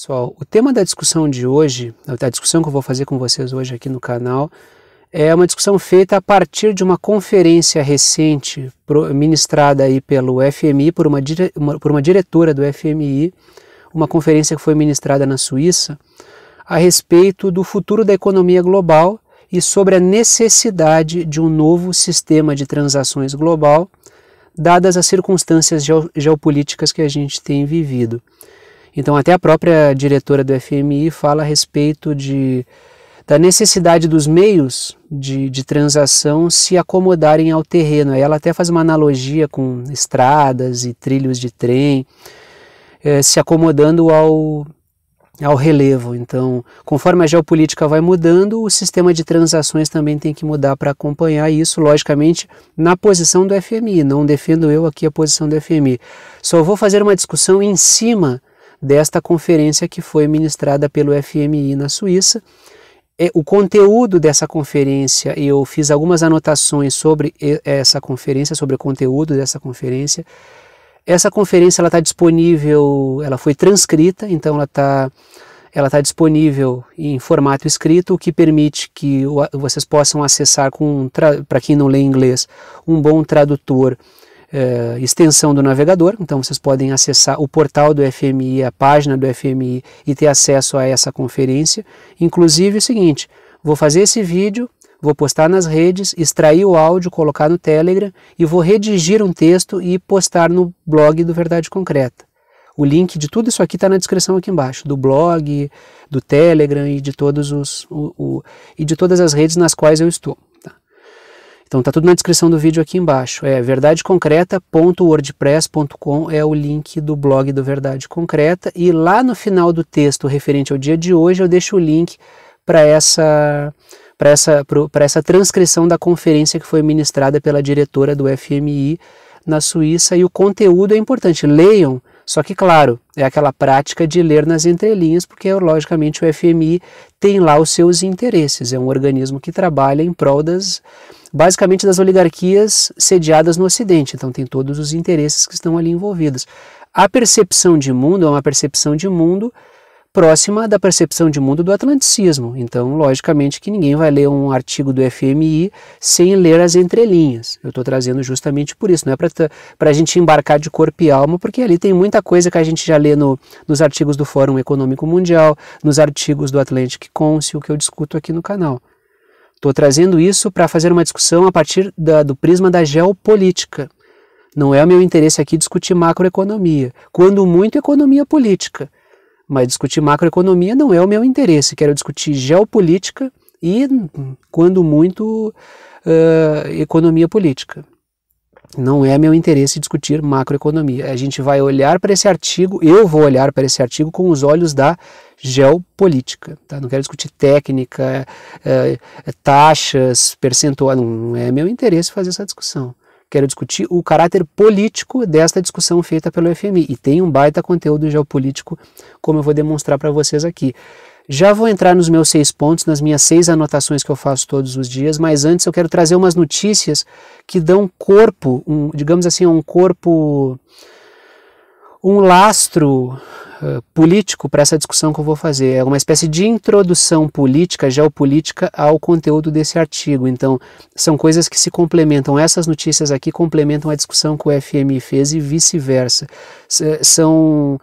Pessoal, o tema da discussão de hoje, da discussão que eu vou fazer com vocês hoje aqui no canal, é uma discussão feita a partir de uma conferência recente ministrada aí pelo FMI, por uma, dire, uma, por uma diretora do FMI, uma conferência que foi ministrada na Suíça, a respeito do futuro da economia global e sobre a necessidade de um novo sistema de transações global, dadas as circunstâncias geopolíticas que a gente tem vivido. Então, até a própria diretora do FMI fala a respeito de, da necessidade dos meios de, de transação se acomodarem ao terreno. Ela até faz uma analogia com estradas e trilhos de trem, eh, se acomodando ao, ao relevo. Então, conforme a geopolítica vai mudando, o sistema de transações também tem que mudar para acompanhar isso, logicamente, na posição do FMI. Não defendo eu aqui a posição do FMI. Só vou fazer uma discussão em cima desta conferência que foi ministrada pelo FMI na Suíça. É, o conteúdo dessa conferência, eu fiz algumas anotações sobre essa conferência, sobre o conteúdo dessa conferência. Essa conferência está disponível, ela foi transcrita, então ela está ela está disponível em formato escrito, o que permite que vocês possam acessar com, para quem não lê inglês, um bom tradutor é, extensão do navegador, então vocês podem acessar o portal do FMI, a página do FMI e ter acesso a essa conferência. Inclusive é o seguinte, vou fazer esse vídeo, vou postar nas redes, extrair o áudio, colocar no Telegram e vou redigir um texto e postar no blog do Verdade Concreta. O link de tudo isso aqui está na descrição aqui embaixo, do blog, do Telegram e de todos os o, o, e de todas as redes nas quais eu estou. Então tá tudo na descrição do vídeo aqui embaixo. É verdadeconcreta.wordpress.com é o link do blog do Verdade Concreta e lá no final do texto referente ao dia de hoje eu deixo o link para essa para essa para essa transcrição da conferência que foi ministrada pela diretora do FMI na Suíça e o conteúdo é importante. Leiam só que, claro, é aquela prática de ler nas entrelinhas, porque logicamente o FMI tem lá os seus interesses, é um organismo que trabalha em prol das, basicamente das oligarquias sediadas no Ocidente. Então tem todos os interesses que estão ali envolvidos. A percepção de mundo é uma percepção de mundo próxima da percepção de mundo do atlanticismo. Então, logicamente que ninguém vai ler um artigo do FMI sem ler as entrelinhas. Eu estou trazendo justamente por isso, não é para a gente embarcar de corpo e alma, porque ali tem muita coisa que a gente já lê no, nos artigos do Fórum Econômico Mundial, nos artigos do Atlantic Council, que eu discuto aqui no canal. Estou trazendo isso para fazer uma discussão a partir da, do prisma da geopolítica. Não é o meu interesse aqui discutir macroeconomia, quando muito economia política. Mas discutir macroeconomia não é o meu interesse. Quero discutir geopolítica e, hum, quando muito, uh, economia política. Não é meu interesse discutir macroeconomia. A gente vai olhar para esse artigo, eu vou olhar para esse artigo com os olhos da geopolítica. Tá? Não quero discutir técnica, é, é taxas, percentual. Não é meu interesse fazer essa discussão. Quero discutir o caráter político desta discussão feita pelo FMI. E tem um baita conteúdo geopolítico, como eu vou demonstrar para vocês aqui. Já vou entrar nos meus seis pontos, nas minhas seis anotações que eu faço todos os dias, mas antes eu quero trazer umas notícias que dão corpo, um, digamos assim, um corpo, um lastro uh, político para essa discussão que eu vou fazer. É uma espécie de introdução política, geopolítica, ao conteúdo desse artigo. Então, são coisas que se complementam. Essas notícias aqui complementam a discussão que o FMI fez e vice-versa. São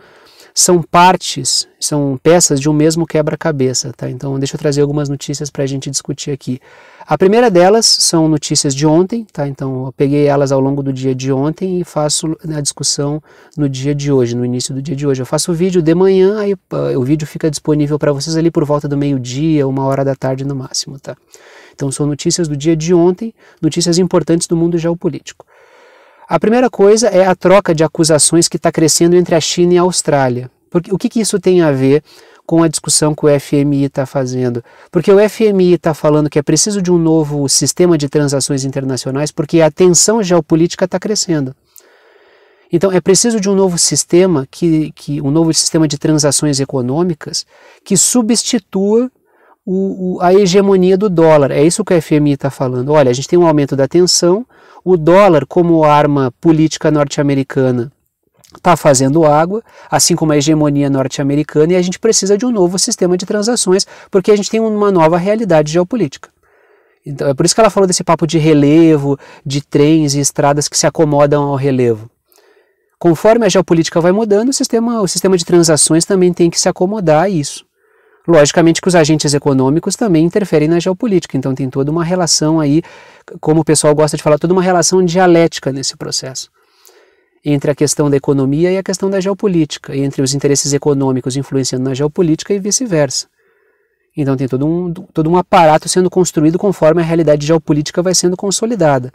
são partes, são peças de um mesmo quebra-cabeça, tá? Então deixa eu trazer algumas notícias para a gente discutir aqui. A primeira delas são notícias de ontem, tá? Então eu peguei elas ao longo do dia de ontem e faço a discussão no dia de hoje, no início do dia de hoje. Eu faço o vídeo de manhã, aí o vídeo fica disponível para vocês ali por volta do meio-dia, uma hora da tarde no máximo, tá? Então são notícias do dia de ontem, notícias importantes do mundo geopolítico. A primeira coisa é a troca de acusações que está crescendo entre a China e a Austrália. Porque, o que, que isso tem a ver com a discussão que o FMI está fazendo? Porque o FMI está falando que é preciso de um novo sistema de transações internacionais porque a tensão geopolítica está crescendo. Então é preciso de um novo sistema que, que um novo sistema de transações econômicas que substitua o, o, a hegemonia do dólar. É isso que a FMI está falando. Olha, a gente tem um aumento da tensão, o dólar, como arma política norte-americana, está fazendo água, assim como a hegemonia norte-americana, e a gente precisa de um novo sistema de transações, porque a gente tem uma nova realidade geopolítica. Então, é por isso que ela falou desse papo de relevo, de trens e estradas que se acomodam ao relevo. Conforme a geopolítica vai mudando, o sistema, o sistema de transações também tem que se acomodar a isso. Logicamente que os agentes econômicos também interferem na geopolítica, então tem toda uma relação aí, como o pessoal gosta de falar, toda uma relação dialética nesse processo entre a questão da economia e a questão da geopolítica, entre os interesses econômicos influenciando na geopolítica e vice-versa. Então tem todo um, todo um aparato sendo construído conforme a realidade geopolítica vai sendo consolidada.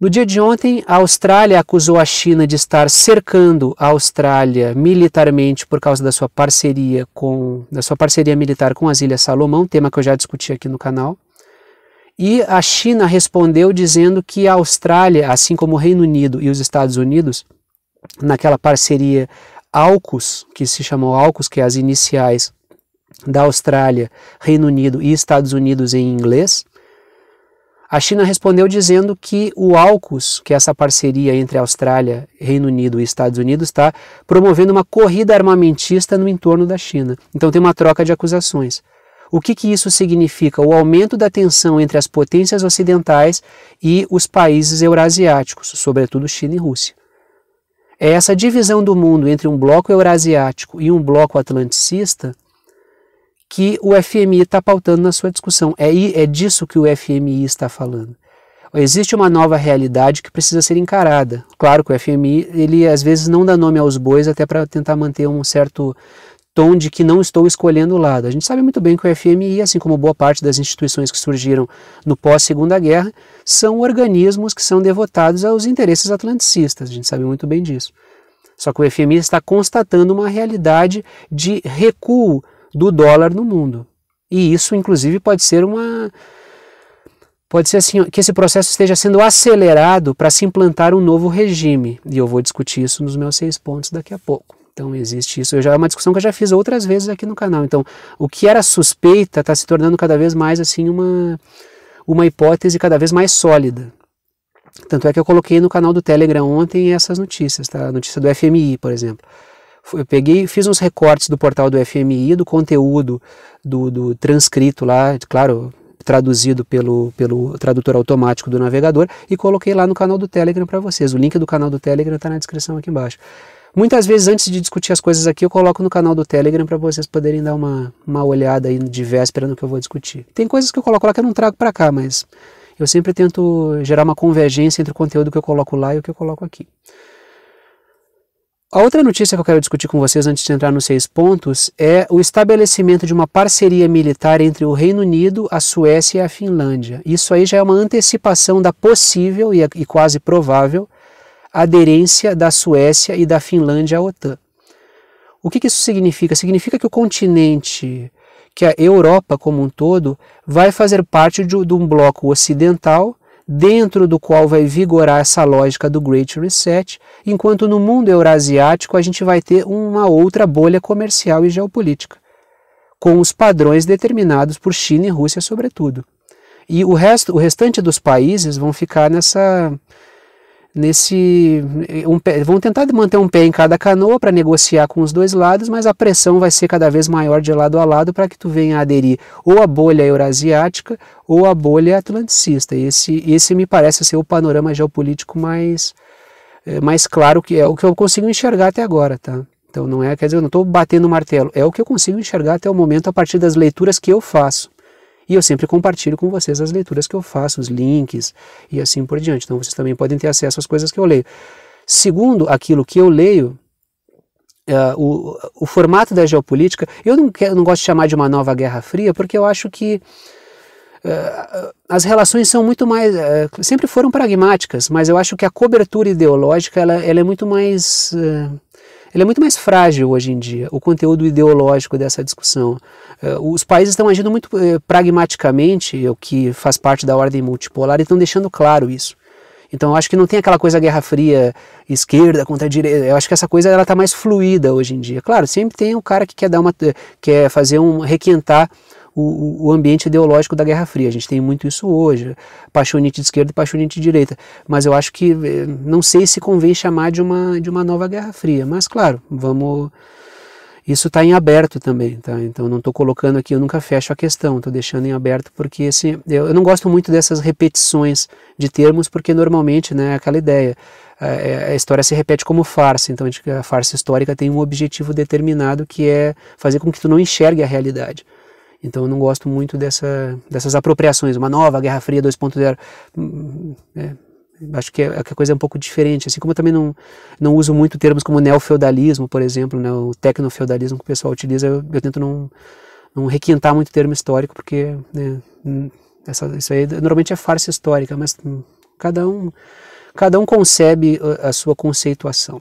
No dia de ontem, a Austrália acusou a China de estar cercando a Austrália militarmente por causa da sua parceria com da sua parceria militar com as Ilhas Salomão, tema que eu já discuti aqui no canal. E a China respondeu dizendo que a Austrália, assim como o Reino Unido e os Estados Unidos, naquela parceria AUKUS, que se chamou AUKUS, que é as iniciais da Austrália, Reino Unido e Estados Unidos em inglês, a China respondeu dizendo que o AUKUS, que é essa parceria entre Austrália, Reino Unido e Estados Unidos, está promovendo uma corrida armamentista no entorno da China. Então tem uma troca de acusações. O que, que isso significa? O aumento da tensão entre as potências ocidentais e os países eurasiáticos, sobretudo China e Rússia. É essa divisão do mundo entre um bloco eurasiático e um bloco atlanticista que o FMI está pautando na sua discussão. É, é disso que o FMI está falando. Existe uma nova realidade que precisa ser encarada. Claro que o FMI, ele às vezes não dá nome aos bois, até para tentar manter um certo tom de que não estou escolhendo o lado. A gente sabe muito bem que o FMI, assim como boa parte das instituições que surgiram no pós-Segunda Guerra, são organismos que são devotados aos interesses atlanticistas. A gente sabe muito bem disso. Só que o FMI está constatando uma realidade de recuo do dólar no mundo. E isso, inclusive, pode ser uma. Pode ser assim, que esse processo esteja sendo acelerado para se implantar um novo regime. E eu vou discutir isso nos meus seis pontos daqui a pouco. Então existe isso. Eu já, é uma discussão que eu já fiz outras vezes aqui no canal. Então, o que era suspeita está se tornando cada vez mais assim uma, uma hipótese cada vez mais sólida. Tanto é que eu coloquei no canal do Telegram ontem essas notícias, tá? A notícia do FMI, por exemplo eu peguei, fiz uns recortes do portal do FMI, do conteúdo do, do transcrito lá, claro, traduzido pelo, pelo tradutor automático do navegador e coloquei lá no canal do Telegram para vocês. O link do canal do Telegram está na descrição aqui embaixo. Muitas vezes, antes de discutir as coisas aqui, eu coloco no canal do Telegram para vocês poderem dar uma, uma olhada aí de véspera no que eu vou discutir. Tem coisas que eu coloco lá que eu não trago para cá, mas eu sempre tento gerar uma convergência entre o conteúdo que eu coloco lá e o que eu coloco aqui. A outra notícia que eu quero discutir com vocês antes de entrar nos seis pontos é o estabelecimento de uma parceria militar entre o Reino Unido, a Suécia e a Finlândia. Isso aí já é uma antecipação da possível e, e quase provável aderência da Suécia e da Finlândia à OTAN. O que, que isso significa? Significa que o continente, que a Europa como um todo, vai fazer parte de, de um bloco ocidental dentro do qual vai vigorar essa lógica do Great Reset, enquanto no mundo eurasiático a gente vai ter uma outra bolha comercial e geopolítica, com os padrões determinados por China e Rússia, sobretudo. E o, resto, o restante dos países vão ficar nessa nesse um pé, vão tentar manter um pé em cada canoa para negociar com os dois lados, mas a pressão vai ser cada vez maior de lado a lado para que tu venha aderir ou à bolha eurasiática ou à bolha atlanticista. Esse esse me parece ser o panorama geopolítico mais eh, mais claro que é o que eu consigo enxergar até agora, tá? Então não é, quer dizer, eu não estou batendo martelo, é o que eu consigo enxergar até o momento a partir das leituras que eu faço. E eu sempre compartilho com vocês as leituras que eu faço, os links e assim por diante. Então vocês também podem ter acesso às coisas que eu leio. Segundo aquilo que eu leio, uh, o, o, formato da geopolítica, eu não, quero, não gosto de chamar de uma nova Guerra Fria, porque eu acho que uh, as relações são muito mais. Uh, sempre foram pragmáticas, mas eu acho que a cobertura ideológica ela, ela é muito mais. Uh, ele é muito mais frágil hoje em dia, o conteúdo ideológico dessa discussão. É, os países estão agindo muito é, pragmaticamente, o que faz parte da ordem multipolar, e estão deixando claro isso. Então eu acho que não tem aquela coisa Guerra Fria esquerda contra direita. Eu acho que essa coisa ela está mais fluida hoje em dia. Claro, sempre tem um cara que quer dar uma, quer fazer um requentar o, o ambiente ideológico da Guerra Fria. A gente tem muito isso hoje, paixonite de esquerda e paixonite de direita. Mas eu acho que eh, não sei se convém chamar de uma, de uma nova Guerra Fria. Mas, claro, vamos. Isso está em aberto também, tá? Então não estou colocando aqui, eu nunca fecho a questão, estou deixando em aberto porque esse, eu, não gosto muito dessas repetições de termos, porque normalmente, né, é aquela ideia, a, a história se repete como farsa, então a farsa histórica tem um objetivo determinado que é fazer com que tu não enxergue a realidade. Então eu não gosto muito dessa, dessas apropriações, uma nova Guerra Fria 2.0. Hum, hum, é, acho é, é que a coisa é um pouco diferente, assim como eu também não, não uso muito termos como neofeudalismo, por exemplo, né, o tecnofeudalismo que o pessoal utiliza, eu, eu tento não, não requintar muito termo histórico, porque né, hum, essa, isso aí normalmente é farsa histórica, mas cada um, cada um concebe a, a sua conceituação.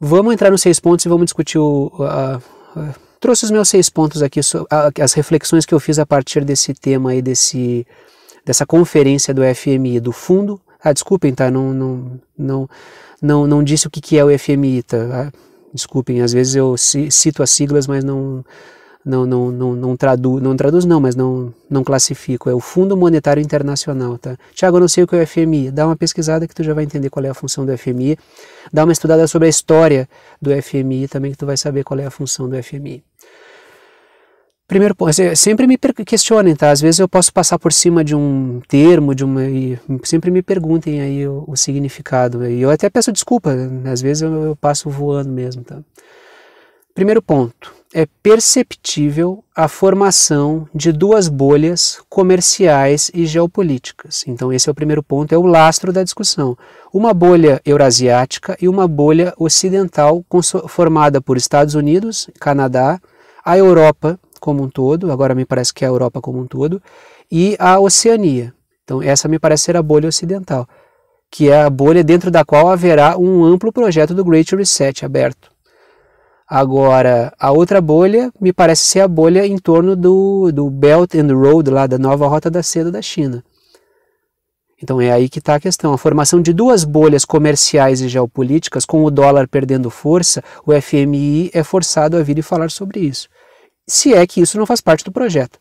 Vamos entrar nos seis pontos e vamos discutir o, a, a Trouxe os meus seis pontos aqui, as reflexões que eu fiz a partir desse tema aí, desse, dessa conferência do FMI, do fundo. Ah, desculpem, tá? Não, não, não, não, não disse o que, é o FMI, tá? Ah, desculpem, às vezes eu cito as siglas, mas não, não não não não traduz não traduz não, mas não não classifico. É o Fundo Monetário Internacional, tá? Tiago, eu não sei o que é o FMI. Dá uma pesquisada que tu já vai entender qual é a função do FMI. Dá uma estudada sobre a história do FMI também que tu vai saber qual é a função do FMI. Primeiro ponto, é, sempre me questionem, tá? Às vezes eu posso passar por cima de um termo, de uma. sempre me perguntem aí o, o significado. E eu até peço desculpa, né? às vezes eu, eu passo voando mesmo, tá? Primeiro ponto: é perceptível a formação de duas bolhas comerciais e geopolíticas. Então, esse é o primeiro ponto, é o lastro da discussão. Uma bolha eurasiática e uma bolha ocidental, formada por Estados Unidos, Canadá, a Europa como um todo, agora me parece que é a Europa como um todo, e a Oceania. Então, essa me parece ser a bolha ocidental, que é a bolha dentro da qual haverá um amplo projeto do Great Reset aberto. Agora, a outra bolha me parece ser a bolha em torno do, do Belt and Road, lá da nova rota da seda da China. Então é aí que está a questão. A formação de duas bolhas comerciais e geopolíticas, com o dólar perdendo força, o FMI é forçado a vir e falar sobre isso. Se é que isso não faz parte do projeto.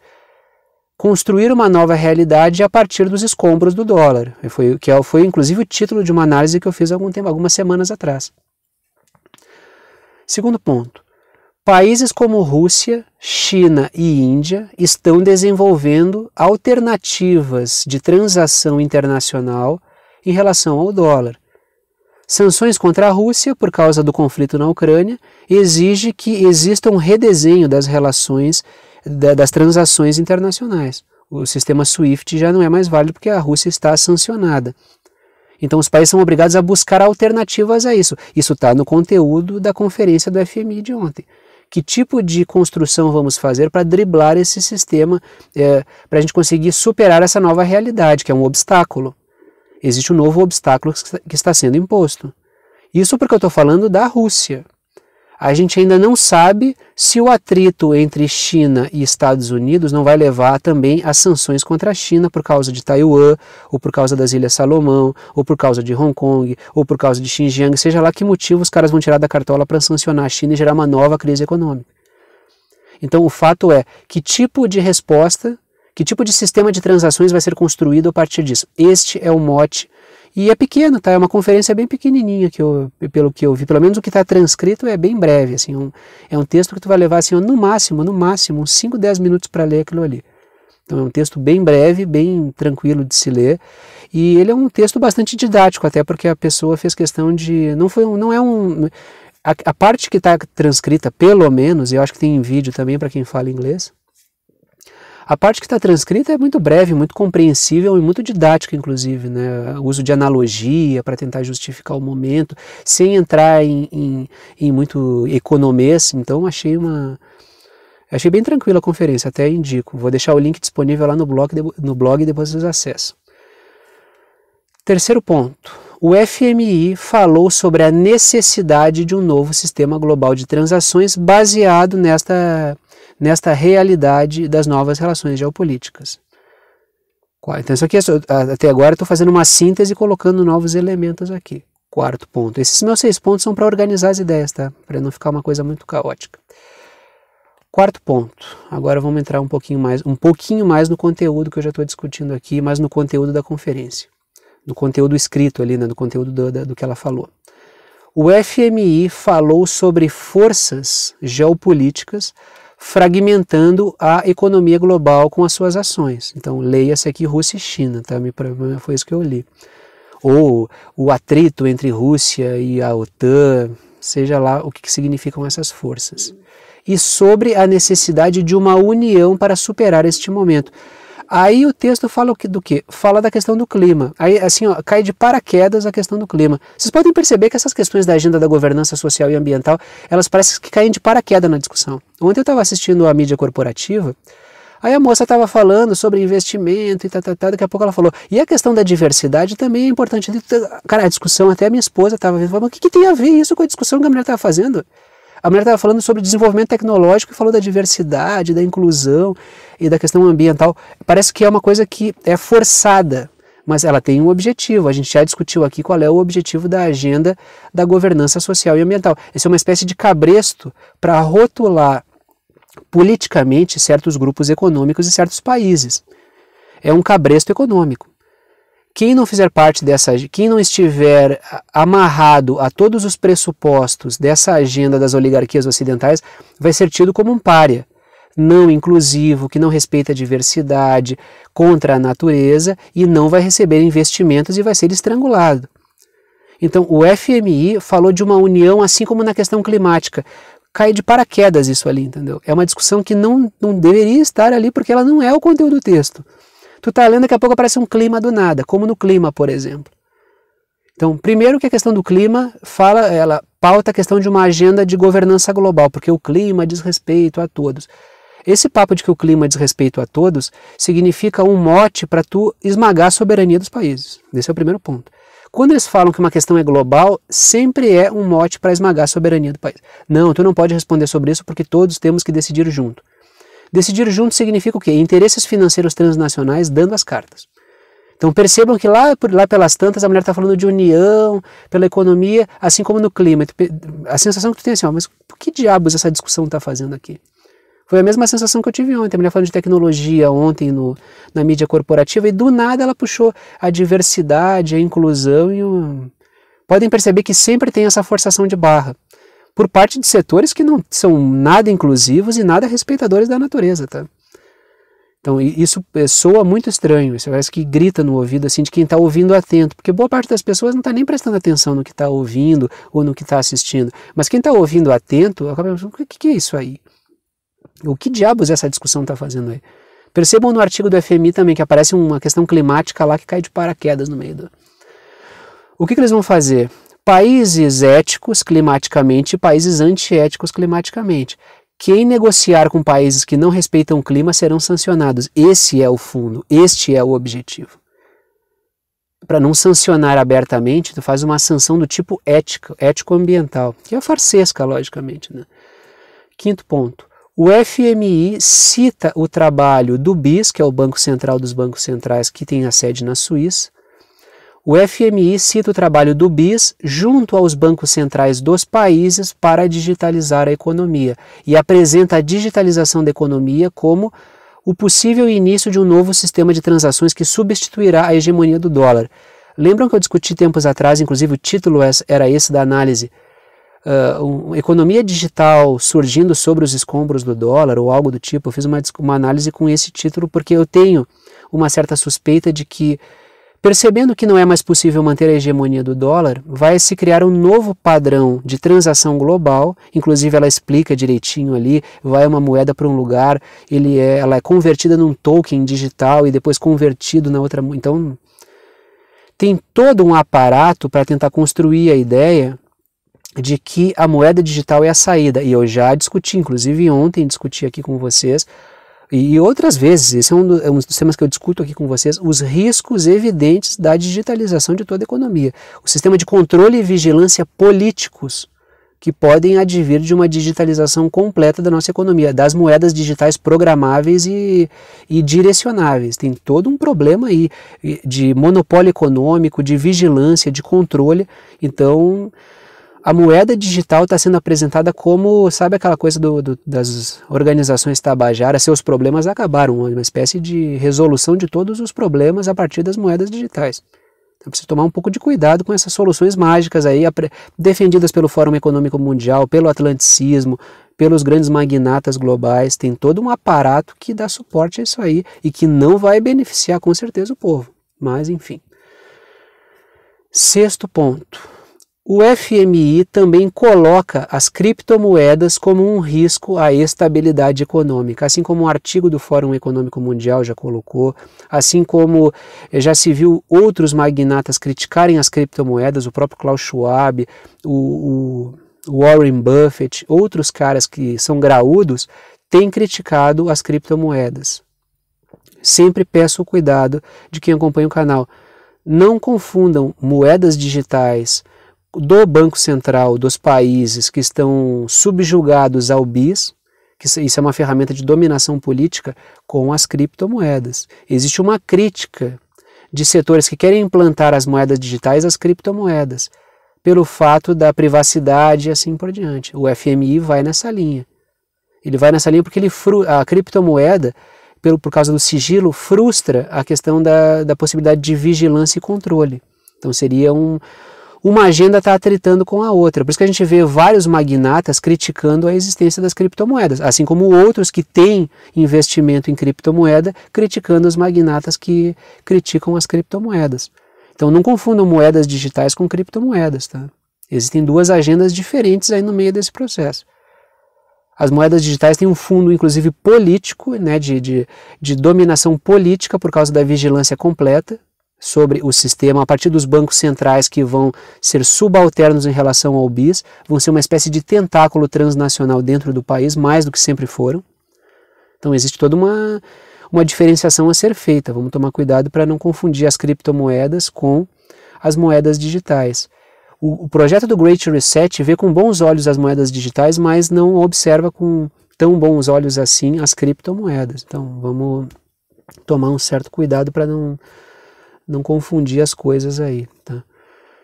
Construir uma nova realidade a partir dos escombros do dólar. Foi, que é foi inclusive o título de uma análise que eu fiz algum tempo, algumas semanas atrás. Segundo ponto: países como Rússia, China e Índia estão desenvolvendo alternativas de transação internacional em relação ao dólar. Sanções contra a Rússia por causa do conflito na Ucrânia exige que exista um redesenho das relações das transações internacionais. O sistema SWIFT já não é mais válido porque a Rússia está sancionada. Então os países são obrigados a buscar alternativas a isso. Isso está no conteúdo da conferência do FMI de ontem. Que tipo de construção vamos fazer para driblar esse sistema, é, para a gente conseguir superar essa nova realidade, que é um obstáculo? Existe um novo obstáculo que está sendo imposto. Isso porque eu estou falando da Rússia a gente ainda não sabe se o atrito entre China e Estados Unidos não vai levar também a sanções contra a China por causa de Taiwan, ou por causa das Ilhas Salomão, ou por causa de Hong Kong, ou por causa de Xinjiang, seja lá que motivo os caras vão tirar da cartola para sancionar a China e gerar uma nova crise econômica. Então o fato é que tipo de resposta, que tipo de sistema de transações vai ser construído a partir disso? Este é o mote e é pequeno, tá? É uma conferência bem pequenininha, que eu, pelo que eu vi. Pelo menos o que está transcrito é bem breve, assim. Um, é um texto que tu vai levar, assim, no máximo, no máximo, uns 5, 10 minutos para ler aquilo ali. Então é um texto bem breve, bem tranquilo de se ler. E ele é um texto bastante didático, até porque a pessoa fez questão de... Não, foi um, não é um... A, a parte que está transcrita, pelo menos, eu acho que tem em vídeo também para quem fala inglês, a parte que está transcrita é muito breve, muito compreensível e muito didática, inclusive, né? O uso de analogia para tentar justificar o momento, sem entrar em, em, em muito economês. Então, achei uma, Achei bem tranquila a conferência, até indico. Vou deixar o link disponível lá no blog, no blog e depois vocês acessam. Terceiro ponto. O FMI falou sobre a necessidade de um novo sistema global de transações baseado nesta nesta realidade das novas relações geopolíticas. Então, isso aqui, é até agora, estou fazendo uma síntese e colocando novos elementos aqui. Quarto ponto. Esses meus seis pontos são para organizar as ideias, tá? Para não ficar uma coisa muito caótica. Quarto ponto. Agora vamos entrar um pouquinho mais, um pouquinho mais no conteúdo que eu já estou discutindo aqui, mas no conteúdo da conferência, no conteúdo escrito ali, né, no conteúdo do, do, do que ela falou. O FMI falou sobre forças geopolíticas fragmentando a economia global com as suas ações. Então, leia-se aqui Rússia e China, tá? Meu problema foi isso que eu li. Ou o atrito entre Rússia e a OTAN, seja lá o que, que significam essas forças. E sobre a necessidade de uma união para superar este momento. Aí o texto fala do que? Fala da questão do clima. Aí, assim, ó, cai de paraquedas a questão do clima. Vocês podem perceber que essas questões da agenda da governança social e ambiental, elas parecem que caem de paraquedas na discussão. Ontem eu estava assistindo a mídia corporativa, aí a moça estava falando sobre investimento e tal, tá, tá, tá, daqui a pouco ela falou, e a questão da diversidade também é importante. Cara, a discussão, até a minha esposa estava vendo, mas o que, que tem a ver isso com a discussão que a mulher estava fazendo? A mulher estava falando sobre desenvolvimento tecnológico e falou da diversidade, da inclusão e da questão ambiental. Parece que é uma coisa que é forçada, mas ela tem um objetivo. A gente já discutiu aqui qual é o objetivo da agenda da governança social e ambiental. Essa é uma espécie de cabresto para rotular politicamente certos grupos econômicos e certos países. É um cabresto econômico. Quem não fizer parte dessa, quem não estiver amarrado a todos os pressupostos dessa agenda das oligarquias ocidentais, vai ser tido como um pária, não inclusivo, que não respeita a diversidade, contra a natureza e não vai receber investimentos e vai ser estrangulado. Então, o FMI falou de uma união, assim como na questão climática. Cai de paraquedas isso ali, entendeu? É uma discussão que não, não deveria estar ali porque ela não é o conteúdo do texto. Tu tá lendo, daqui a pouco aparece um clima do nada, como no clima, por exemplo. Então, primeiro que a questão do clima fala, ela pauta a questão de uma agenda de governança global, porque o clima diz respeito a todos. Esse papo de que o clima diz respeito a todos significa um mote para tu esmagar a soberania dos países. Esse é o primeiro ponto. Quando eles falam que uma questão é global, sempre é um mote para esmagar a soberania do país. Não, tu não pode responder sobre isso porque todos temos que decidir junto. Decidir juntos significa o quê? Interesses financeiros transnacionais dando as cartas. Então percebam que lá, lá pelas tantas a mulher está falando de união, pela economia, assim como no clima. A sensação que tu tem é assim, ó, mas que diabos essa discussão está fazendo aqui? Foi a mesma sensação que eu tive ontem. A mulher falando de tecnologia ontem no, na mídia corporativa e do nada ela puxou a diversidade, a inclusão e o... Podem perceber que sempre tem essa forçação de barra por parte de setores que não são nada inclusivos e nada respeitadores da natureza, tá? Então isso eh, soa muito estranho, isso parece que grita no ouvido assim de quem está ouvindo atento, porque boa parte das pessoas não está nem prestando atenção no que está ouvindo ou no que está assistindo, mas quem está ouvindo atento acaba pensando, o que, é isso aí? O que diabos essa discussão está fazendo aí? Percebam no artigo do FMI também que aparece uma questão climática lá que cai de paraquedas no meio do... O que, que eles vão fazer? países éticos climaticamente e países antiéticos climaticamente. Quem negociar com países que não respeitam o clima serão sancionados. Esse é o fundo, este é o objetivo. Para não sancionar abertamente, tu faz uma sanção do tipo ético, ético-ambiental, que é farsesca, logicamente. Né? Quinto ponto. O FMI cita o trabalho do BIS, que é o Banco Central dos Bancos Centrais, que tem a sede na Suíça, o FMI cita o trabalho do BIS junto aos bancos centrais dos países para digitalizar a economia e apresenta a digitalização da economia como o possível início de um novo sistema de transações que substituirá a hegemonia do dólar. Lembram que eu discuti tempos atrás, inclusive o título é, era esse da análise, uh, um, Economia Digital surgindo sobre os escombros do dólar ou algo do tipo. Eu fiz uma, uma análise com esse título porque eu tenho uma certa suspeita de que Percebendo que não é mais possível manter a hegemonia do dólar, vai se criar um novo padrão de transação global, inclusive ela explica direitinho ali, vai uma moeda para um lugar, ele é, ela é convertida num token digital e depois convertido na outra, então tem todo um aparato para tentar construir a ideia de que a moeda digital é a saída. E eu já discuti, inclusive ontem discuti aqui com vocês, e outras vezes, esse é um, do, é um dos temas que eu discuto aqui com vocês, os riscos evidentes da digitalização de toda a economia. O sistema de controle e vigilância políticos que podem advir de uma digitalização completa da nossa economia, das moedas digitais programáveis e, e direcionáveis. Tem todo um problema aí de monopólio econômico, de vigilância, de controle. Então, a moeda digital está sendo apresentada como, sabe aquela coisa do, do, das organizações tabajaras, seus problemas acabaram, uma espécie de resolução de todos os problemas a partir das moedas digitais. Então precisa tomar um pouco de cuidado com essas soluções mágicas aí, defendidas pelo Fórum Econômico Mundial, pelo Atlanticismo, pelos grandes magnatas globais. Tem todo um aparato que dá suporte a isso aí e que não vai beneficiar com certeza o povo. Mas enfim. Sexto ponto o FMI também coloca as criptomoedas como um risco à estabilidade econômica, assim como um artigo do Fórum Econômico Mundial já colocou, assim como eh, já se viu outros magnatas criticarem as criptomoedas, o próprio Klaus Schwab, o, o Warren Buffett, outros caras que são graúdos, têm criticado as criptomoedas. Sempre peço o cuidado de quem acompanha o canal. Não confundam moedas digitais do Banco Central dos países que estão subjugados ao BIS, que isso é uma ferramenta de dominação política, com as criptomoedas. Existe uma crítica de setores que querem implantar as moedas digitais às criptomoedas, pelo fato da privacidade e assim por diante. O FMI vai nessa linha. Ele vai nessa linha porque ele a criptomoeda, pelo, por causa do sigilo, frustra a questão da, da possibilidade de vigilância e controle. Então seria um, uma agenda está atritando com a outra. Por isso que a gente vê vários magnatas criticando a existência das criptomoedas, assim como outros que têm investimento em criptomoeda criticando os magnatas que criticam as criptomoedas. Então não confundam moedas digitais com criptomoedas, tá? Existem duas agendas diferentes aí no meio desse processo. As moedas digitais têm um fundo, inclusive político, né, de, de, de dominação política por causa da vigilância completa, sobre o sistema a partir dos bancos centrais que vão ser subalternos em relação ao BIS, vão ser uma espécie de tentáculo transnacional dentro do país, mais do que sempre foram. Então existe toda uma, uma diferenciação a ser feita. Vamos tomar cuidado para não confundir as criptomoedas com as moedas digitais. O, o projeto do Great Reset vê com bons olhos as moedas digitais, mas não observa com tão bons olhos assim as criptomoedas. Então vamos tomar um certo cuidado para não não confundir as coisas aí, tá?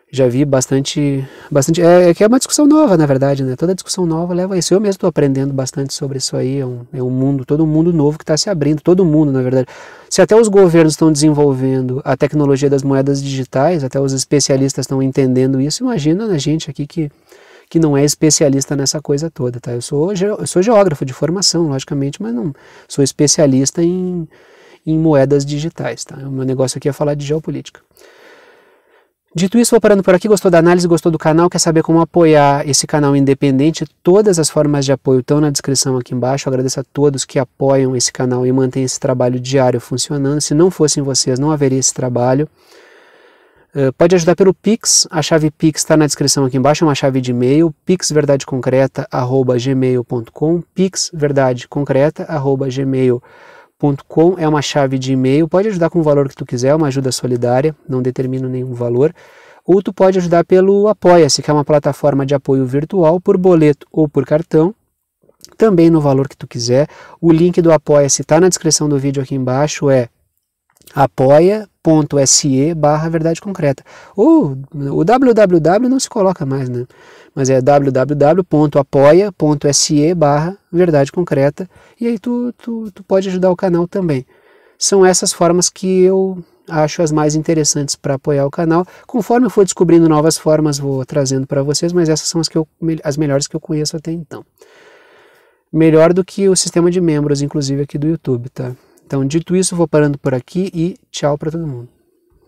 Já vi bastante, bastante, é, é, que é uma discussão nova, na verdade, né? Toda discussão nova leva a isso. Eu mesmo estou aprendendo bastante sobre isso aí. É um, é um mundo, todo um mundo novo que está se abrindo, todo mundo, na verdade. Se até os governos estão desenvolvendo a tecnologia das moedas digitais, até os especialistas estão entendendo isso. Imagina a né, gente aqui que que não é especialista nessa coisa toda, tá? Eu sou, eu sou geógrafo de formação, logicamente, mas não sou especialista em em moedas digitais. Tá? O meu negócio aqui é falar de geopolítica. Dito isso, vou parando por aqui. Gostou da análise? Gostou do canal? Quer saber como apoiar esse canal independente? Todas as formas de apoio estão na descrição aqui embaixo. agradeço a todos que apoiam esse canal e mantêm esse trabalho diário funcionando. Se não fossem vocês, não haveria esse trabalho. Uh, pode ajudar pelo Pix. A chave Pix está na descrição aqui embaixo. É uma chave de e-mail. pixverdadeconcreta.gmail.com pixverdadeconcreta.gmail.com é uma chave de e-mail. Pode ajudar com o valor que tu quiser, uma ajuda solidária, não determino nenhum valor. Ou tu pode ajudar pelo Apoia-se, que é uma plataforma de apoio virtual por boleto ou por cartão, também no valor que tu quiser. O link do Apoia-se está na descrição do vídeo aqui embaixo, é apoia.se barra verdade concreta. Ou o www não se coloca mais, né? mas é www.apoia.se barra Verdade Concreta, e aí tu, tu, tu pode ajudar o canal também. São essas formas que eu acho as mais interessantes para apoiar o canal. Conforme eu for descobrindo novas formas, vou trazendo para vocês, mas essas são as, que eu, as melhores que eu conheço até então. Melhor do que o sistema de membros, inclusive aqui do YouTube, tá? Então, dito isso, vou parando por aqui e tchau para todo mundo.